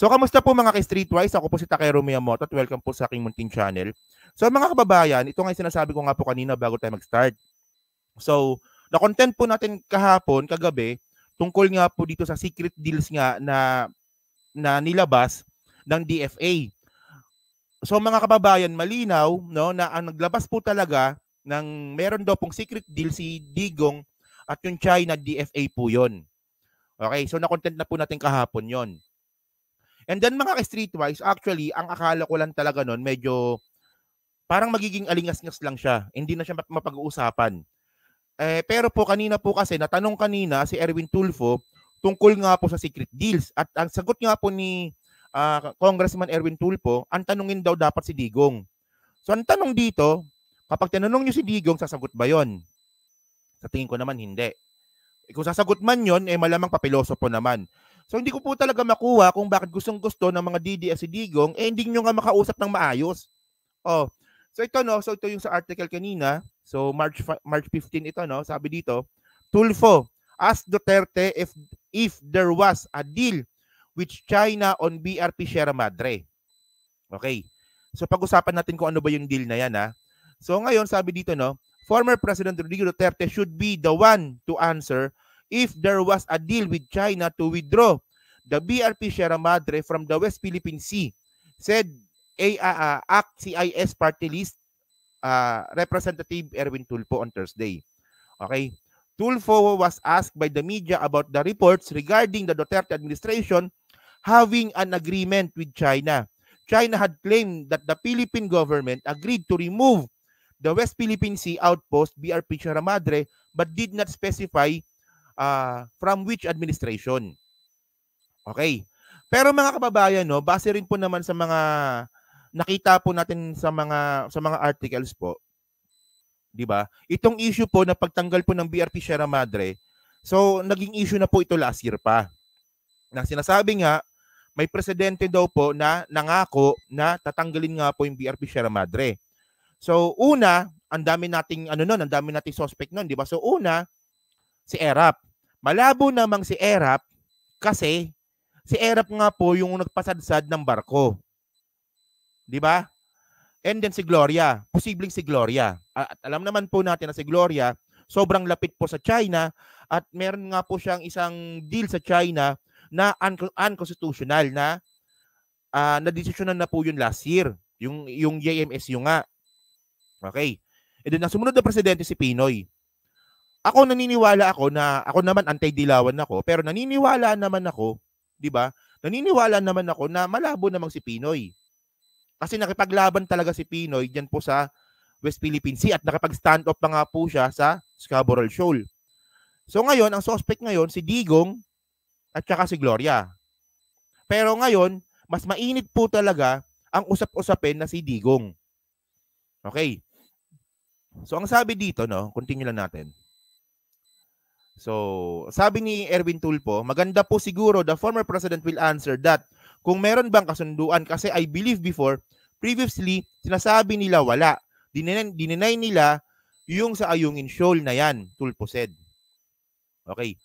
So, kamusta po mga ka-streetwise? Ako po si Takero Miyamoto at welcome po sa aking Muntin Channel. So, mga kababayan, ito nga sinasabi ko nga po kanina bago tayo mag-start. So, na-content po natin kahapon, kagabi, tungkol nga po dito sa secret deals nga na, na nilabas ng DFA. So, mga kababayan, malinaw no, na ang naglabas po talaga ng meron daw pong secret deal si Digong at yung China DFA po yon. Okay, so na-content na po natin kahapon yon. And then mga streetwise, actually, ang akala ko lang talaga noon, medyo parang magiging alingas-ngas lang siya. Hindi na siya mapag-uusapan. Eh, pero po kanina po kasi, natanong kanina si Erwin Tulfo tungkol nga po sa secret deals. At ang sagot nga po ni uh, Congressman Erwin Tulfo, ang tanungin daw dapat si Digong. So ang tanong dito, kapag tinanong niyo si Digong, sasagot ba yon? Sa tingin ko naman, hindi. E kung sasagot man yon, eh malamang papiloso po naman. So hindi ko po talaga makuha kung bakit gustong gusto ng mga DDS si Digong, eh hindi nyo nga makausap ng maayos. Oh. So ito no, so ito yung sa article kanina. So March March 15 ito no, sabi dito, Tulfo asked Duterte if if there was a deal with China on BRP Sierra Madre. Okay. So pag-usapan natin kung ano ba yung deal na yan ha. So ngayon sabi dito no, former President Rodrigo Duterte should be the one to answer if there was a deal with China to withdraw the BRP Sierra Madre from the West Philippine Sea, said AAA uh, uh, Act CIS party list uh, Representative Erwin Tulfo on Thursday. Okay? Tulfo was asked by the media about the reports regarding the Duterte administration having an agreement with China. China had claimed that the Philippine government agreed to remove the West Philippine Sea outpost, BRP Sierra Madre, but did not specify uh, from which administration. Okay. Pero mga kababayan, no, base rin po naman sa mga nakita po natin sa mga sa mga articles po, 'di ba? Itong issue po na pagtanggal po ng BRP Sierra Madre, so naging issue na po ito last year pa. Na sinasabi nga, may presidente daw po na nangako na tatanggalin nga po yung BRP Sierra Madre. So una, ang dami nating ano noon, ang dami nating suspect noon, 'di ba? So una, si ERAP. Malabo namang si Erap kasi si Erap nga po yung nagpasadsad ng barko. 'Di ba? And then si Gloria, posibleng si Gloria. At alam naman po natin na si Gloria sobrang lapit po sa China at meron nga po siyang isang deal sa China na un- unconstitutional na uh, ah, na-desisyonan na po yun last year, yung yung JMS YMSU nga. Okay. And then, ang sumunod na presidente si Pinoy. Ako naniniwala ako na ako naman anti-dilawan ako, pero naniniwala naman ako, 'di ba? Naniniwala naman ako na malabo namang si Pinoy. Kasi nakipaglaban talaga si Pinoy diyan po sa West Philippine Sea at nakapag-stand up pa nga po siya sa Scarborough Shoal. So ngayon, ang suspect ngayon si Digong at saka si Gloria. Pero ngayon, mas mainit po talaga ang usap-usapin na si Digong. Okay. So ang sabi dito, no, continue lang natin. So, sabi ni Erwin Tulpo, maganda po siguro the former president will answer that kung meron bang kasunduan kasi I believe before, previously, sinasabi nila wala. Dinenay, dinenay nila yung sa Ayungin Shoal na yan, Tulpo said. Okay.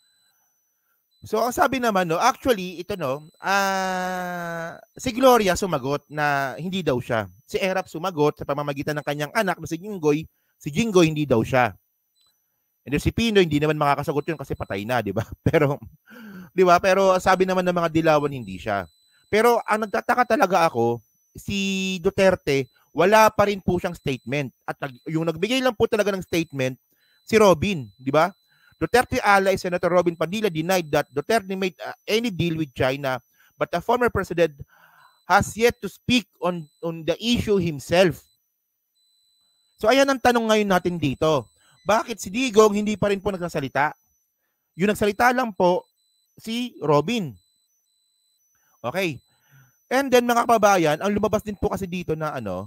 So, ang sabi naman, no, actually, ito, no, uh, si Gloria sumagot na hindi daw siya. Si Erap sumagot sa pamamagitan ng kanyang anak na si Jinggoy, si Jinggoy hindi daw siya. And if si Pinoy, hindi naman makakasagot yun kasi patay na, di ba? Pero, di ba? Pero sabi naman ng mga dilawan, hindi siya. Pero ang nagtataka talaga ako, si Duterte, wala pa rin po siyang statement. At nag, yung nagbigay lang po talaga ng statement, si Robin, di ba? Duterte ally Senator Robin Padilla denied that Duterte made uh, any deal with China, but the former president has yet to speak on on the issue himself. So ayan ang tanong ngayon natin dito bakit si Digong hindi pa rin po nagsasalita? Yung nagsalita lang po si Robin. Okay. And then mga kababayan, ang lumabas din po kasi dito na ano,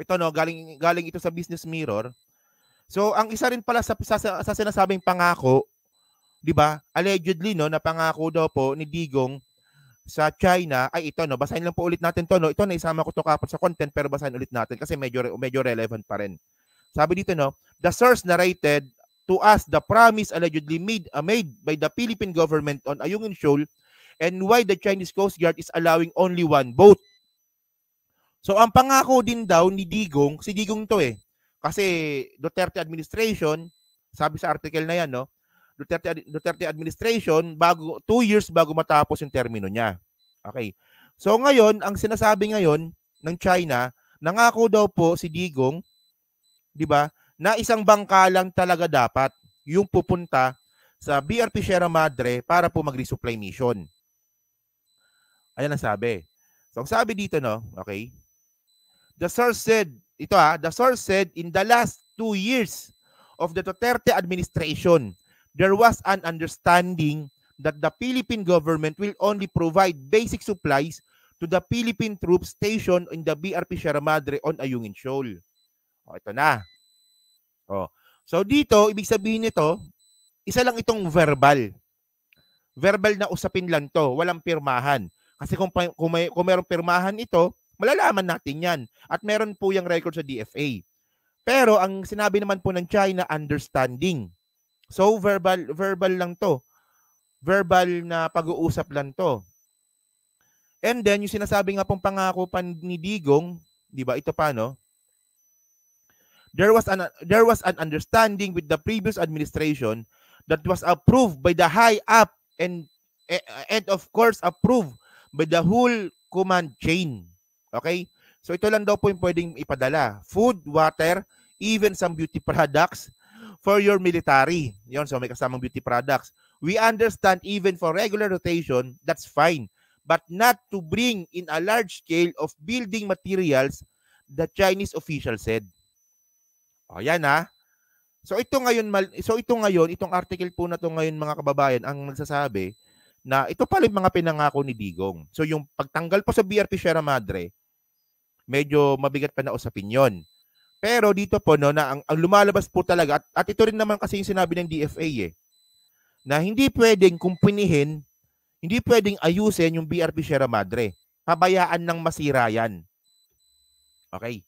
ito no, galing galing ito sa Business Mirror. So ang isa rin pala sa sa, sa sinasabing pangako, 'di ba? Allegedly no, na pangako daw po ni Digong sa China ay ito no, basahin lang po ulit natin 'to no. Ito na isama ko to kapon sa content pero basahin ulit natin kasi medyo medyo relevant pa rin. Sabi dito, no, the source narrated to us the promise allegedly made, uh, made by the Philippine government on Ayungin Shoal and why the Chinese Coast Guard is allowing only one boat. So ang pangako din daw ni Digong, si Digong to eh, kasi Duterte administration, sabi sa article na yan, no, Duterte, Duterte administration, bago, two years bago matapos yung termino niya. Okay. So ngayon, ang sinasabi ngayon ng China, nangako daw po si Digong 'di ba? Na isang bangka lang talaga dapat yung pupunta sa BRP Sierra Madre para po mag-resupply mission. Ayan ang sabi. So ang sabi dito no, okay? The source said, ito ha, ah, the source said in the last two years of the Duterte administration, there was an understanding that the Philippine government will only provide basic supplies to the Philippine troops stationed in the BRP Sierra Madre on Ayungin Shoal. O, oh, ito na. O. Oh, so, dito, ibig sabihin nito, isa lang itong verbal. Verbal na usapin lang to. Walang pirmahan. Kasi kung, kung, may, kung merong pirmahan ito, malalaman natin yan. At meron po yung record sa DFA. Pero ang sinabi naman po ng China, understanding. So verbal verbal lang to. Verbal na pag-uusap lang to. And then yung sinasabi nga pong pangako pa ni Digong, 'di ba? Ito pa no there was an there was an understanding with the previous administration that was approved by the high up and eh, and of course approved by the whole command chain. Okay? So ito lang daw po yung pwedeng ipadala. Food, water, even some beauty products for your military. Yon, so may kasamang beauty products. We understand even for regular rotation, that's fine. But not to bring in a large scale of building materials, the Chinese official said. O yan ha. So ito ngayon so ito ngayon itong article po na to ngayon mga kababayan ang nagsasabi na ito pa yung mga pinangako ni Digong. So yung pagtanggal po sa BRP Sierra Madre medyo mabigat pa na usapin yon. Pero dito po no na ang, ang lumalabas po talaga at, at ito rin naman kasi yung sinabi ng DFA eh na hindi pwedeng kumpunihin, hindi pwedeng ayusin yung BRP Sierra Madre. Pabayaan ng masira yan. Okay.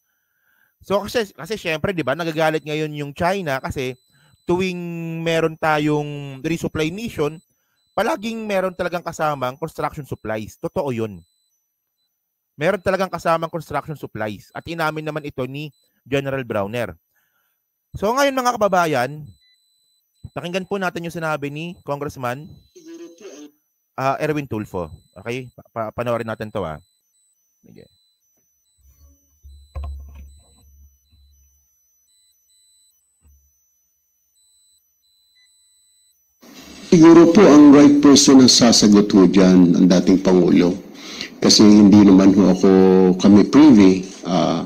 So kasi kasi syempre 'di ba nagagalit ngayon yung China kasi tuwing meron tayong resupply mission, palaging meron talagang kasamang construction supplies. Totoo 'yun. Meron talagang kasamang construction supplies at inamin naman ito ni General Browner. So ngayon mga kababayan, pakinggan po natin yung sinabi ni Congressman uh, Erwin Tulfo. Okay? Pa- panoorin natin 'to ah. Okay. Siguro po ang right person ang sasagot ho dyan, ang dating Pangulo. Kasi hindi naman po ako kami privy, uh,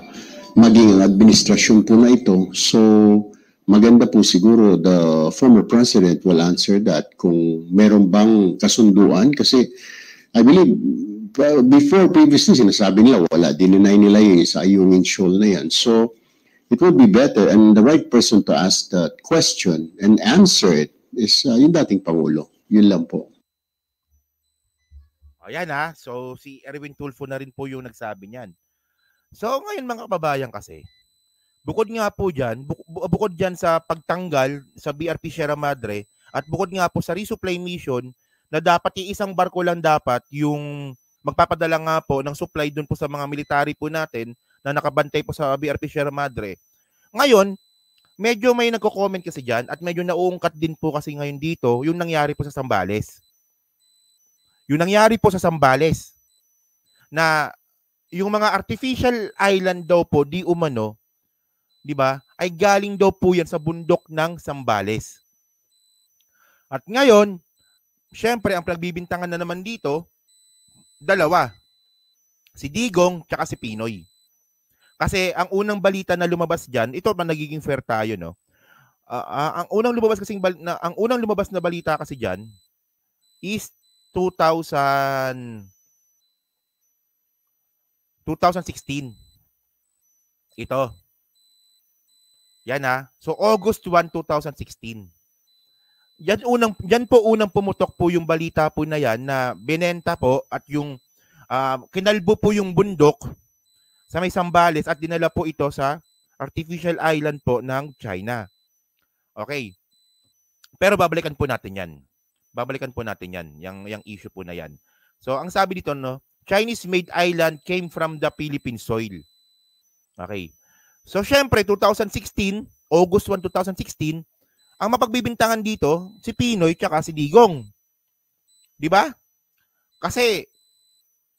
maging ang administrasyon po na ito. So, maganda po siguro the former president will answer that kung meron bang kasunduan. Kasi I believe before previously sinasabi nila wala, dininay nila yung isa, yung insure na yan. So, it would be better and the right person to ask that question and answer it is uh, yung dating Pangulo. Yun lang po. Ayan ha. Ah. So si Erwin Tulfo na rin po yung nagsabi niyan. So ngayon mga kababayan kasi, bukod nga po diyan, bu- bukod diyan sa pagtanggal sa BRP Sierra Madre at bukod nga po sa resupply mission na dapat iisang barko lang dapat yung magpapadala nga po ng supply doon po sa mga military po natin na nakabantay po sa BRP Sierra Madre. Ngayon, medyo may nagko-comment kasi diyan at medyo nauungkat din po kasi ngayon dito yung nangyari po sa Sambales. Yung nangyari po sa Sambales na yung mga artificial island daw po di umano, 'di ba? Ay galing daw po 'yan sa bundok ng Sambales. At ngayon, syempre ang pagbibintangan na naman dito dalawa. Si Digong tsaka si Pinoy. Kasi ang unang balita na lumabas diyan, ito man nagiging fair tayo no. Uh, uh, ang unang lumabas kasi bal- na, ang unang lumabas na balita kasi diyan is 2000 2016. Ito. Yan ha. So August 1, 2016. Yan unang yan po unang pumutok po yung balita po na yan na binenta po at yung uh, kinalbo po yung bundok sa may Sambales at dinala po ito sa artificial island po ng China. Okay. Pero babalikan po natin 'yan. Babalikan po natin 'yan, yung yung issue po na 'yan. So ang sabi dito no, Chinese made island came from the Philippine soil. Okay. So syempre 2016, August 1, 2016, ang mapagbibintangan dito si Pinoy tsaka si Digong. 'Di ba? Kasi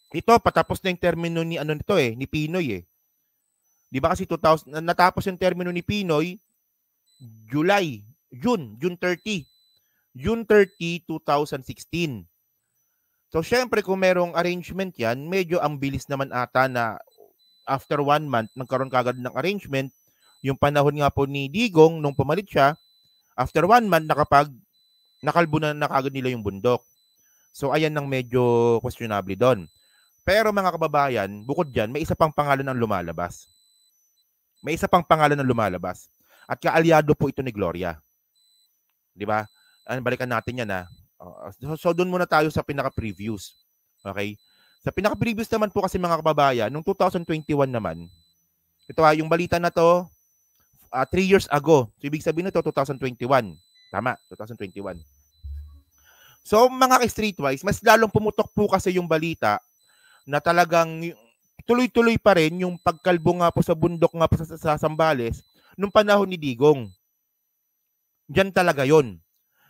ito, patapos na yung termino ni, ano nito eh, ni Pinoy eh. Di ba kasi 2000, natapos yung termino ni Pinoy, July, June, June 30. June 30, 2016. So, syempre, kung merong arrangement yan, medyo ang bilis naman ata na after one month, nagkaroon kagad ng arrangement. Yung panahon nga po ni Digong, nung pumalit siya, after one month, nakapag, nakalbo na, na kagad nila yung bundok. So, ayan ang medyo questionable doon. Pero mga kababayan, bukod dyan, may isa pang pangalan ang lumalabas. May isa pang pangalan ang lumalabas. At kaalyado po ito ni Gloria. Di ba? Ah, balikan natin yan ha. Ah. Ah, so, doon muna tayo sa pinaka-previews. Okay? Sa pinaka-previews naman po kasi mga kababayan, noong 2021 naman, ito ha, yung balita na to, 3 uh, three years ago. So, ibig sabihin na to, 2021. Tama, 2021. So, mga ka-streetwise, mas lalong pumutok po kasi yung balita na talagang tuloy-tuloy pa rin yung pagkalbo nga po sa bundok nga po sa, sa Sambales nung panahon ni Digong. Diyan talaga yon.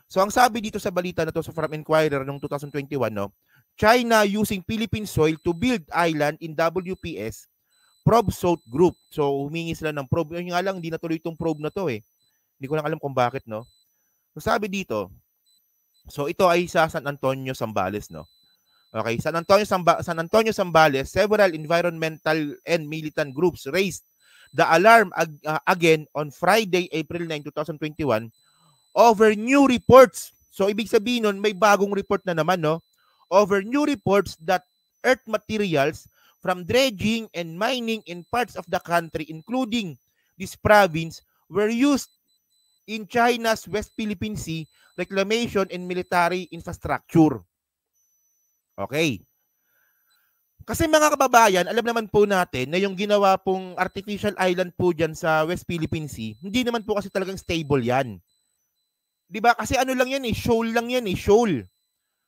So ang sabi dito sa balita na to sa From Inquirer noong 2021, no, China using Philippine soil to build island in WPS probe salt group. So humingi sila ng probe. Yung nga lang, hindi natuloy itong probe na to eh. Hindi ko lang alam kung bakit, no? So sabi dito, so ito ay sa San Antonio, Sambales, no? Okay, San Antonio Samba, San Antonio Sambales, several environmental and militant groups raised the alarm ag- uh, again on Friday, April 9, 2021 over new reports. So ibig sabihin nun, may bagong report na naman no over new reports that earth materials from dredging and mining in parts of the country including this province were used in China's West Philippine Sea reclamation and military infrastructure. Okay. Kasi mga kababayan, alam naman po natin na yung ginawa pong artificial island po dyan sa West Philippine Sea, hindi naman po kasi talagang stable yan. 'Di ba? Kasi ano lang yan eh, shoal lang yan eh, shoal.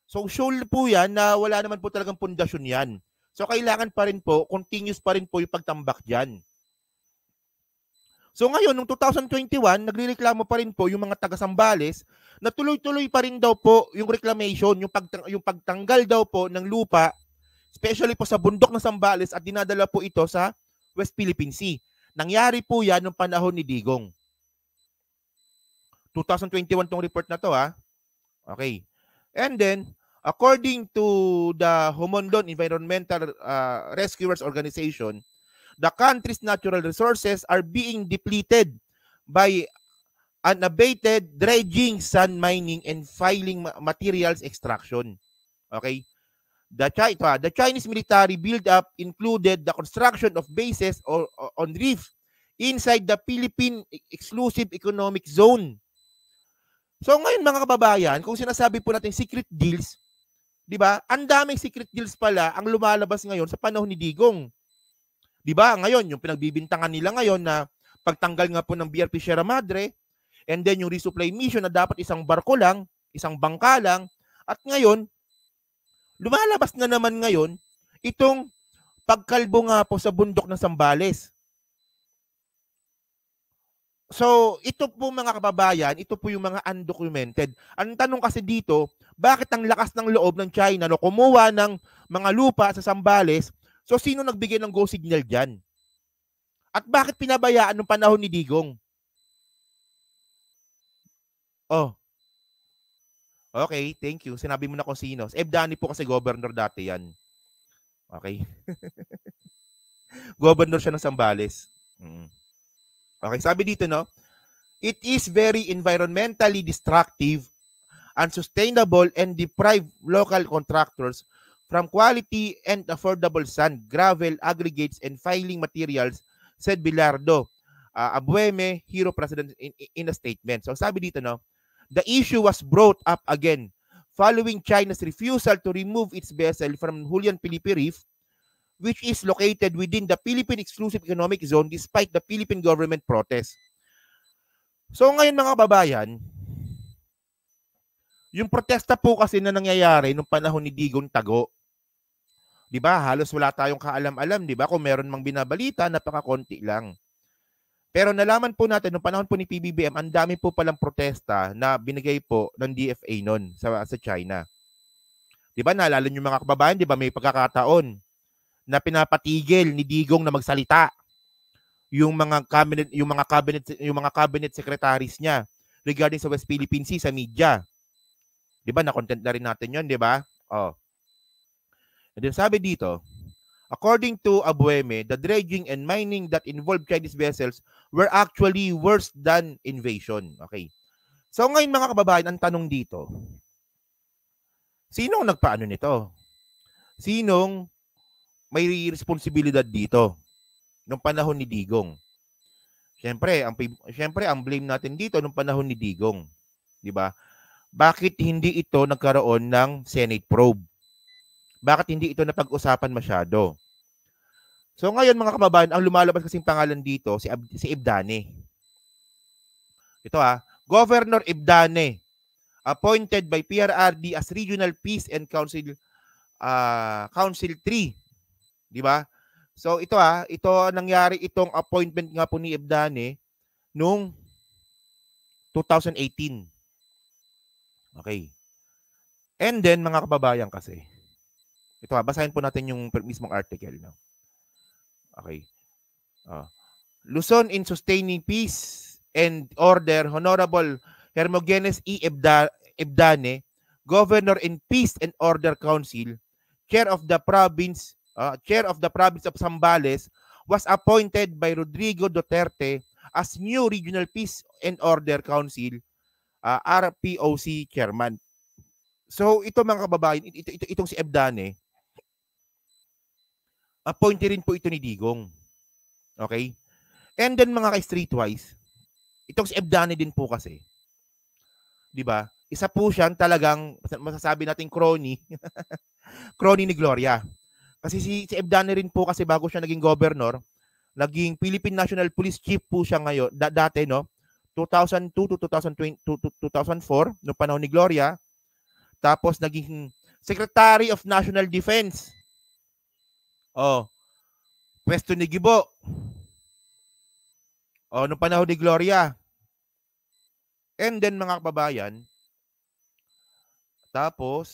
So shoal po yan na wala naman po talagang pundasyon yan. So kailangan pa rin po, continuous pa rin po yung pagtambak dyan. So ngayon, nung 2021, nagrereklamo pa rin po yung mga taga Sambales na tuloy-tuloy pa rin daw po yung reclamation, yung, pagtang- yung pagtanggal daw po ng lupa, especially po sa bundok ng Sambales at dinadala po ito sa West Philippine Sea. Nangyari po yan noong panahon ni Digong. 2021 tong report na to ha. Okay. And then, according to the Humondon Environmental uh, Rescuers Organization, the country's natural resources are being depleted by unabated dredging, sand mining, and filing materials extraction. Okay? The, Chi- the Chinese military build-up included the construction of bases or, or, on reef inside the Philippine e, Exclusive Economic Zone. So ngayon mga kababayan, kung sinasabi po natin secret deals, 'di ba? Ang daming secret deals pala ang lumalabas ngayon sa panahon ni Digong. 'Di ba? Ngayon, yung pinagbibintangan nila ngayon na pagtanggal nga po ng BRP Sierra Madre and then yung resupply mission na dapat isang barko lang, isang bangka lang at ngayon lumalabas na naman ngayon itong pagkalbo nga po sa bundok ng Sambales. So, ito po mga kababayan, ito po yung mga undocumented. Ang tanong kasi dito, bakit ang lakas ng loob ng China no, kumuha ng mga lupa sa Sambales So sino nagbigay ng go signal diyan? At bakit pinabayaan nung panahon ni Digong? Oh. Okay, thank you. Sinabi mo na kung sino. Ebdani po kasi governor dati yan. Okay. governor siya ng Sambales. Okay, sabi dito no, it is very environmentally destructive, unsustainable, and deprive local contractors from quality and affordable sand, gravel, aggregates, and filing materials, said Bilardo uh, Abueme, Hero President, in, in a statement. So sabi dito, no, the issue was brought up again following China's refusal to remove its vessel from Julian Felipe Reef, which is located within the Philippine Exclusive Economic Zone despite the Philippine government protest. So ngayon mga kababayan, yung protesta po kasi na nangyayari nung panahon ni Digong Tago, 'di ba? Halos wala tayong kaalam-alam, 'di ba? Kung meron mang binabalita, napakakonti lang. Pero nalaman po natin noong panahon po ni PBBM, ang dami po palang protesta na binigay po ng DFA noon sa sa China. 'Di ba? Naalala niyo mga kababayan, 'di ba? May pagkakataon na pinapatigil ni Digong na magsalita yung mga cabinet yung mga cabinet yung mga cabinet secretaries niya regarding sa West Philippine Sea sa media. 'Di ba? Na content na rin natin 'yon, 'di ba? Oh. And then sabi dito, according to Abueme, the dredging and mining that involved Chinese vessels were actually worse than invasion. Okay. So ngayon mga kababayan, ang tanong dito, sinong nagpaano nito? Sinong may responsibilidad dito nung panahon ni Digong? Siyempre, ang siyempre ang blame natin dito nung panahon ni Digong, 'di ba? Bakit hindi ito nagkaroon ng Senate probe? Bakit hindi ito napag-usapan masyado? So ngayon mga kababayan, ang lumalabas kasing pangalan dito, si, Ab- si Ibdane. Ito ah, Governor Ibdane, appointed by PRRD as Regional Peace and Council uh, Council 3. Di ba? So ito ah, ito nangyari itong appointment nga po ni Ibdane noong 2018. Okay. And then mga kababayan kasi, ito ha, basahin po natin yung mismong article. No? Okay. Uh, Luzon in sustaining peace and order, Honorable Hermogenes E. Ebdane, Governor in Peace and Order Council, Chair of the Province, uh, Chair of the Province of Sambales, was appointed by Rodrigo Duterte as new Regional Peace and Order Council, uh, ah, RPOC Chairman. So ito mga kababayan, ito, ito, itong si Ebdane, appointee rin po ito ni Digong. Okay? And then mga ka-streetwise, itong si Ebdani din po kasi. 'Di ba? Isa po siyang talagang masasabi nating crony. crony ni Gloria. Kasi si, si Ebdani rin po kasi bago siya naging governor, naging Philippine National Police Chief po siya ngayon. Da, dati no, 2002 to 2004 no panahon ni Gloria. Tapos naging Secretary of National Defense Oh. Pwesto ni Gibo. Oh, nung panahon ni Gloria. And then mga kababayan, tapos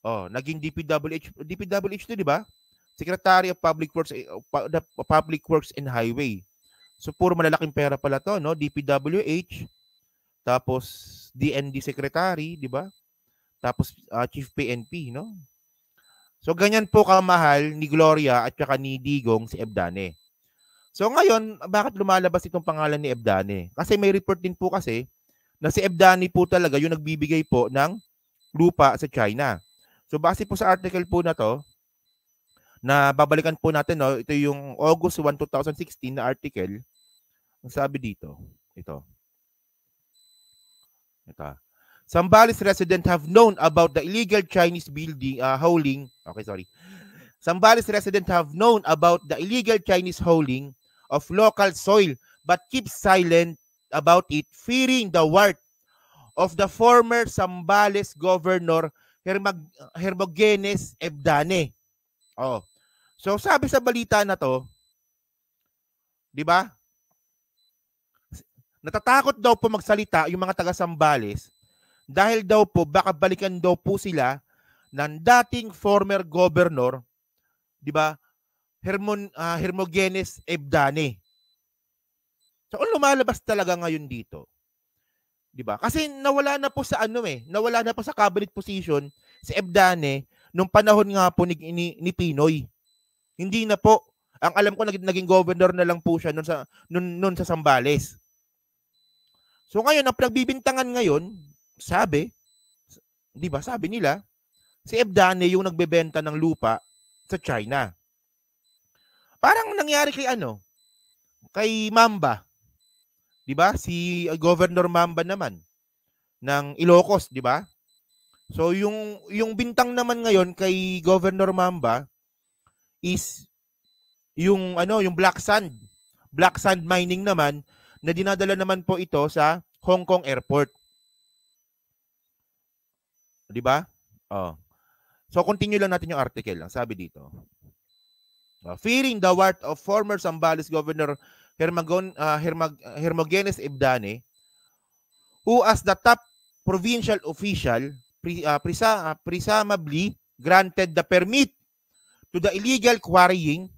oh, naging DPWH DPWH 'to, di ba? Secretary of Public Works eh, Public Works and Highway. So puro malalaking pera pala 'to, no? DPWH tapos DND Secretary, di ba? Tapos uh, Chief PNP, no? So ganyan po kamahal ni Gloria at saka ni Digong si Ebdane. So ngayon, bakit lumalabas itong pangalan ni Ebdane? Kasi may report din po kasi na si Ebdane po talaga yung nagbibigay po ng lupa sa China. So base po sa article po na to, na babalikan po natin, no, ito yung August 1, 2016 na article. Ang sabi dito, ito. Ito. Sambales residents have known about the illegal Chinese building uh, howling. Okay, sorry. Sambales residents have known about the illegal Chinese holding of local soil but keep silent about it, fearing the wrath of the former Sambales governor Hermag Hermogenes Ebdane. Oh. So sabi sa balita na to, 'di ba? Natatakot daw po magsalita yung mga taga Sambales dahil daw po baka balikan daw po sila ng dating former governor, 'di ba? Hermon uh, Hermogenes Ebdane. So ang lumalabas talaga ngayon dito, 'di ba? Kasi nawala na po sa ano eh, nawala na po sa cabinet position si Ebdane nung panahon nga po ni, ni, ni Pinoy. Hindi na po ang alam ko naging, naging governor na lang po siya noon sa noon, sa Sambales. So ngayon ang pinagbibintangan ngayon sabi, di ba, sabi nila, si Ebdane yung nagbebenta ng lupa sa China. Parang nangyari kay ano, kay Mamba. Di ba? Si uh, Governor Mamba naman ng Ilocos, di ba? So yung yung bintang naman ngayon kay Governor Mamba is yung ano, yung black sand. Black sand mining naman na dinadala naman po ito sa Hong Kong Airport. 'Di ba? Oh. So continue lang natin yung article. Ang sabi dito. Uh, fearing the wrath of former Sambales Governor Hermagon, uh, Hermag, Hermogenes Ibdane, who as the top provincial official presumably ah, ah, granted the permit to the illegal quarrying,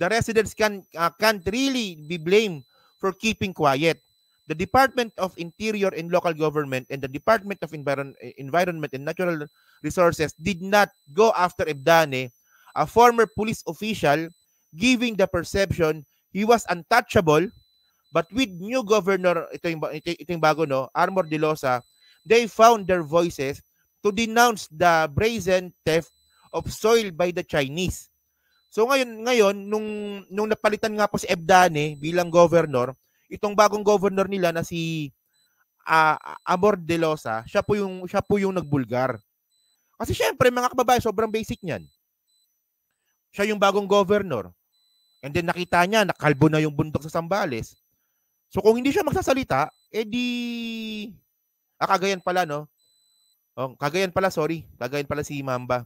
the residents can uh, can't really be blamed for keeping quiet the Department of Interior and Local Government and the Department of Environ Environment and Natural Resources did not go after Ebdane, a former police official, giving the perception he was untouchable. But with new governor, ito yung, ito, ito yung bago, no, Armor de Losa, they found their voices to denounce the brazen theft of soil by the Chinese. So ngayon, ngayon nung, nung napalitan nga po si Ebdane bilang governor, itong bagong governor nila na si uh, Amor De Losa, siya po yung siya po yung nagbulgar. Kasi syempre mga kababayan, sobrang basic niyan. Siya yung bagong governor. And then nakita niya nakalbo na yung bundok sa Sambales. So kung hindi siya magsasalita, edi eh ah, kagayan pala no. Oh, kagayan pala, sorry. Kagayan pala si Mamba.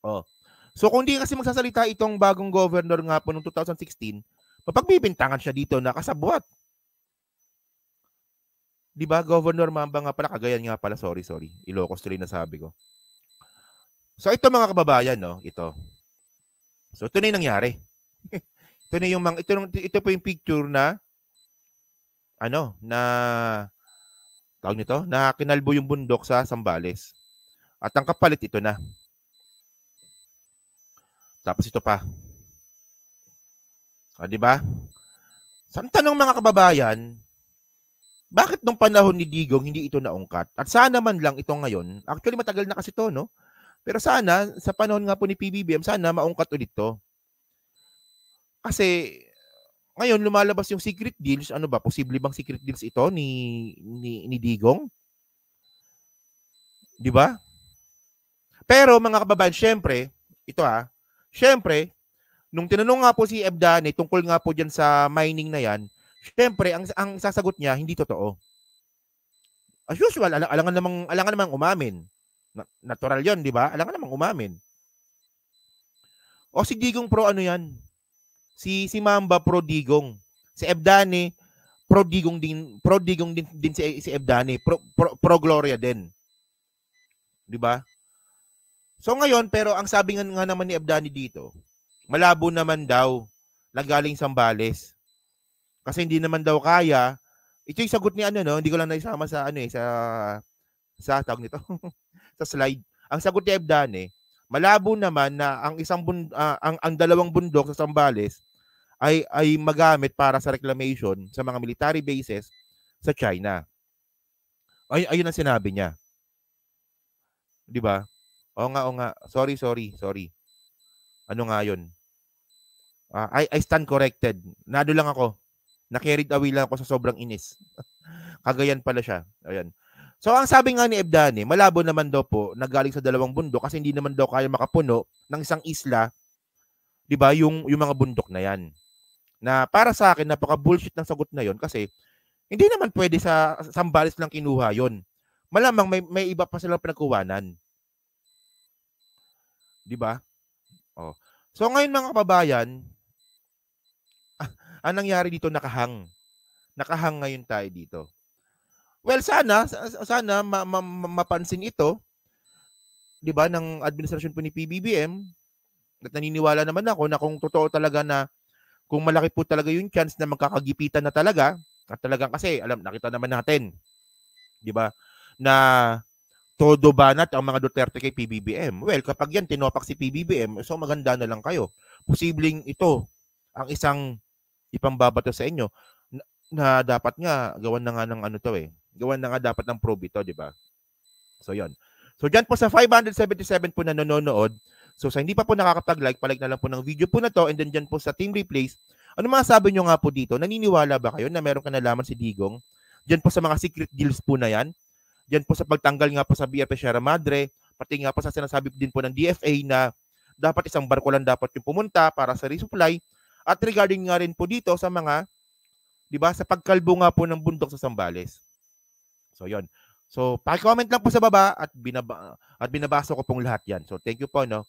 Oh. So kung hindi kasi magsasalita itong bagong governor nga po noong 2016, Mapagbibintangan siya dito na kasabwat. Di ba, Governor Mamba nga pala, kagayan nga pala, sorry, sorry. Ilocos tuloy na sabi ko. So ito mga kababayan, no, ito. So ito na yung nangyari. ito na yung mga, ito, ito po yung picture na, ano, na, tawag nito, na kinalbo yung bundok sa Sambales. At ang kapalit ito na. Tapos ito pa. O, ah, di ba? Sa tanong mga kababayan, bakit nung panahon ni Digong hindi ito naungkat? At sana man lang ito ngayon, actually matagal na kasi to, no? Pero sana, sa panahon nga po ni PBBM, sana maungkat ulit to. Kasi ngayon lumalabas yung secret deals. Ano ba? Posible bang secret deals ito ni, ni, ni Digong? Di ba? Pero mga kababayan, syempre, ito ha, ah, syempre, Nung tinanong nga po si Ebdane tungkol nga po diyan sa mining na yan, syempre ang ang sasagot niya hindi totoo. As usual, al- alangan namang alangan namang umamin. Na- natural 'yon, di ba? Alangan namang umamin. O si Digong Pro ano 'yan? Si si Mamba Pro Digong. Si Ebdane Pro Digong din Pro Digong din, din si si Ebdane, Pro, Pro, Pro Gloria din. 'Di ba? So ngayon, pero ang sabi nga, nga naman ni Abdani dito, malabo naman daw na galing Sambales. Kasi hindi naman daw kaya. Ito yung sagot ni ano, no? Hindi ko lang naisama sa ano eh, sa sa tawag nito. sa slide. Ang sagot ni Evdan eh, malabo naman na ang isang bund, uh, ang, ang dalawang bundok sa Sambales ay ay magamit para sa reclamation sa mga military bases sa China. Ay ayun ang sinabi niya. 'Di ba? O nga, o nga. Sorry, sorry, sorry. Ano nga 'yon? Uh, I, I stand corrected. Nado lang ako. Na-carried away lang ako sa sobrang inis. Kagayan pala siya. Ayan. So ang sabi nga ni Ebdani, malabo naman daw po nagaling sa dalawang bundok kasi hindi naman daw kaya makapuno ng isang isla, 'di ba, yung yung mga bundok na 'yan. Na para sa akin napaka bullshit ng sagot na 'yon kasi hindi naman pwede sa Sambales lang kinuha 'yon. Malamang may may iba pa silang pinagkuwanan. 'Di ba? Oh. So ngayon mga kababayan, ang nangyari dito, nakahang. Nakahang ngayon tayo dito. Well, sana, sana ma- ma- mapansin ito, di ba, ng administrasyon po ni PBBM, at naniniwala naman ako na kung totoo talaga na kung malaki po talaga yung chance na magkakagipitan na talaga, at talagang kasi, alam, nakita naman natin, di ba, na todo banat ang mga Duterte kay PBBM. Well, kapag yan tinopak si PBBM, so maganda na lang kayo. Posibleng ito ang isang ipambabato sa inyo na, na dapat nga gawan na nga ng ano to eh. Gawan na nga dapat ng probe ito, di ba? So yon. So diyan po sa 577 po na nanonood, so sa hindi pa po nakakapag-like, palike na lang po ng video po na to and then diyan po sa team replays, ano masasabi niyo nga po dito? Naniniwala ba kayo na meron ka nalaman si Digong? Diyan po sa mga secret deals po na yan. Diyan po sa pagtanggal nga po sa BFP Sierra Madre, pati nga po sa sinasabi din po ng DFA na dapat isang barko lang dapat yung pumunta para sa resupply at regarding nga rin po dito sa mga, di ba, sa pagkalbo nga po ng bundok sa Sambales. So, yon So, pa-comment lang po sa baba at binaba at binabasa ko pong lahat 'yan. So, thank you po no.